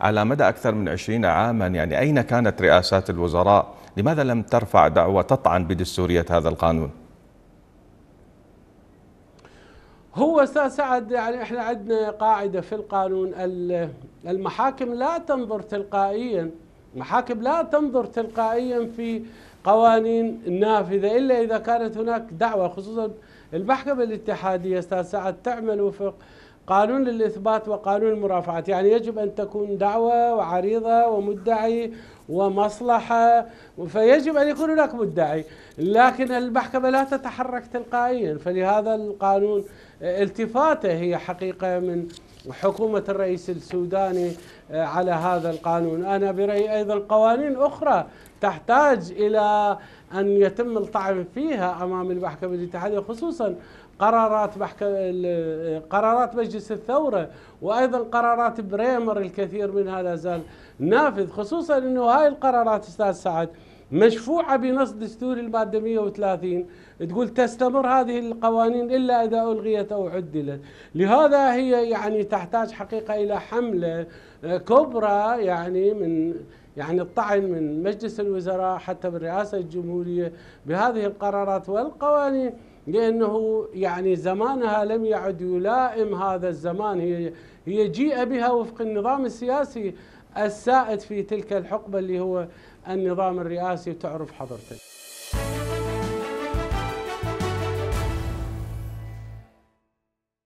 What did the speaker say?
على مدى أكثر من عشرين عاما يعني أين كانت رئاسات الوزراء لماذا لم ترفع دعوة تطعن بدستورية هذا القانون هو استاذ سعد يعني احنا عندنا قاعده في القانون المحاكم لا تنظر تلقائيا المحاكم لا تنظر تلقائيا في قوانين نافذه الا اذا كانت هناك دعوه خصوصا المحكمه الاتحاديه استاذ سعد تعمل وفق قانون للإثبات وقانون المرافعة يعني يجب أن تكون دعوة وعريضة ومدعي ومصلحة فيجب أن يكون هناك مدعي لكن المحكمة لا تتحرك تلقائيا فلهذا القانون التفاته هي حقيقة من وحكومة الرئيس السوداني آه، على هذا القانون أنا برأيي أيضا قوانين أخرى تحتاج إلى أن يتم الطعن فيها أمام المحكمة الاتحادية خصوصا قرارات قرارات مجلس الثورة وأيضا قرارات بريمر الكثير منها لا زال نافذ خصوصا أنه هاي القرارات أستاذ سعد مشفوعة بنص دستوري المادة 130 تقول تستمر هذه القوانين إلا إذا ألغيت أو عدلت لهذا هي يعني تحتاج حقيقة إلى حملة آه، كبرى يعني من يعني الطعن من مجلس الوزراء حتى من رئاسة الجمهورية بهذه القرارات والقوانين لأنه يعني زمانها لم يعد يلائم هذا الزمان هي هي جيء بها وفق النظام السياسي السائد في تلك الحقبة اللي هو النظام الرئاسي تعرف حضرتك